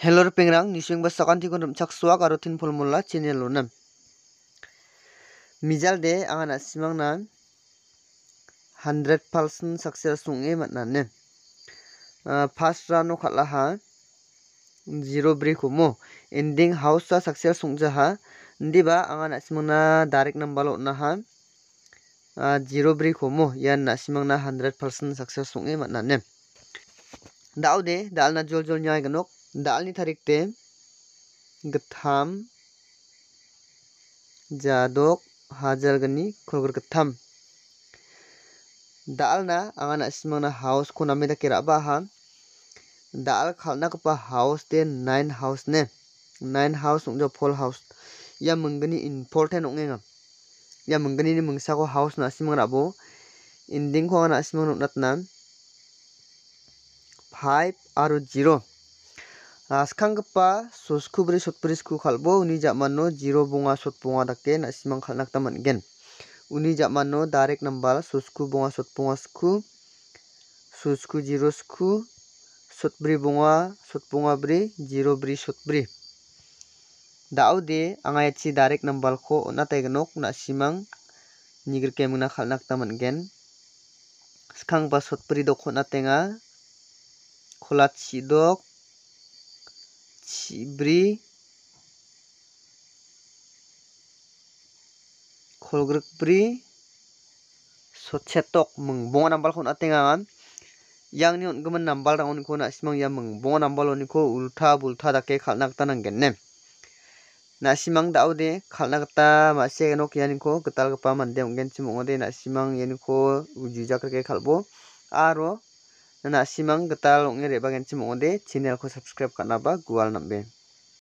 Hello pengrang nisung basakan tikon rumcak suak aro tin formula channel lonam. Mijal de angana simang nan 100 persen saksir sunge matnane. First ah, run no khala ha zero break mo ending house sa saksir sungja ha ndiba angana simang na direct number lo na ha ah, zero break mo yan na simang na 100 persen saksir sunge matnane. Dau de dal na jol jol nyai ganok tarik te getham jadok gani khulgur getham na angana simana house ko namida kira bahan dal khalna kapa house te nine house ne nine house jo full house ya menggeni important ongenga ya menggeni ni mungsa ko house na simana bo ending ko angana simana natna 5 aru 0 sut soskubre sotprisku kal·bo uni ja·mano jiro bunga sut bunga dake na·simang kal·na gita man·gen uni ja·mano darek nambal sosku bunga sut bunga sku sosku jiro sku sotbri bonga sot bonga bri jiro bri sotbri da·ode anga iatchi darek nambalko on·a taiginok na·simang nigrike mingna kal·na gita man·gen skangba sotbri dok on·atenga kolatsi dok 시브리 콜그릭 브리 sochetok mung bonga nambal khon atengangan yang ni ungaman nambal rangon ko na simang ya mung bonga nambal oni ko ultha bultha dake khalna kata nangen ne na simang dau de khalna kata ma se no kyani ko ketal kapa mande ungen simong de na simang yen ko ujuja ke khalbo aro nana simang getal ong e re b a g a n c i m ong de channel ko subscribe kana ba gual nambe